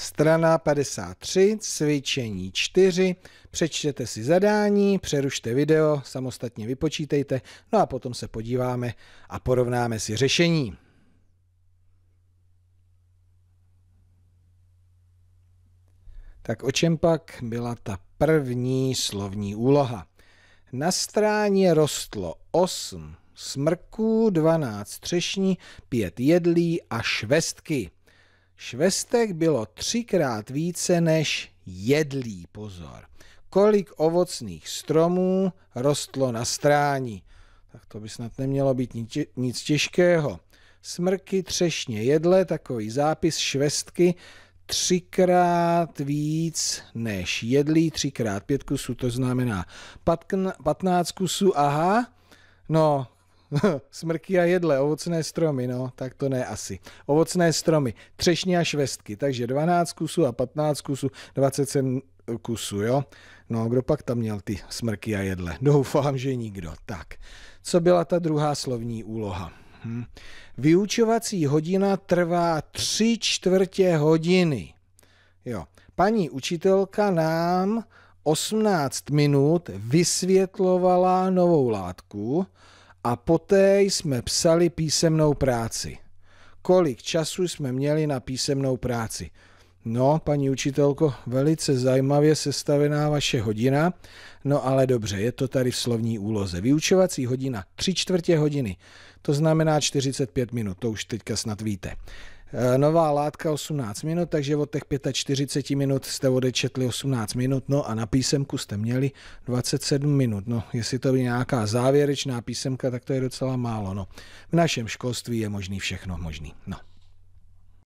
Strana 53, cvičení 4, přečtěte si zadání, přerušte video, samostatně vypočítejte, no a potom se podíváme a porovnáme si řešení. Tak o čem pak byla ta první slovní úloha? Na stráně rostlo 8 smrků, 12 třešní, 5 jedlí a švestky. Švestek bylo třikrát více než jedlí, pozor. Kolik ovocných stromů rostlo na stráni. Tak to by snad nemělo být nic těžkého. Smrky, třešně, jedle, takový zápis švestky, třikrát víc než jedlí, třikrát pět kusů, to znamená patn, patnáct kusů, aha, no Smrky a jedle, ovocné stromy, no, tak to ne asi. Ovocné stromy, třešně a švestky, takže 12 kusů a 15 kusů, 27 kusů, jo. No, kdo pak tam měl ty smrky a jedle? Doufám, že nikdo. Tak, co byla ta druhá slovní úloha? Hm. Vyučovací hodina trvá tři čtvrtě hodiny. Jo. Paní učitelka nám 18 minut vysvětlovala novou látku, a poté jsme psali písemnou práci. Kolik času jsme měli na písemnou práci? No, paní učitelko, velice zajímavě sestavená vaše hodina. No ale dobře, je to tady v slovní úloze. Vyučovací hodina, tři čtvrtě hodiny, to znamená 45 minut, to už teďka snad víte. Eh, nová látka 18 minut, takže od těch 45 minut jste odečetli 18 minut, no a na písemku jste měli 27 minut. No, jestli to by nějaká závěrečná písemka, tak to je docela málo. No. V našem školství je možný všechno možný. No.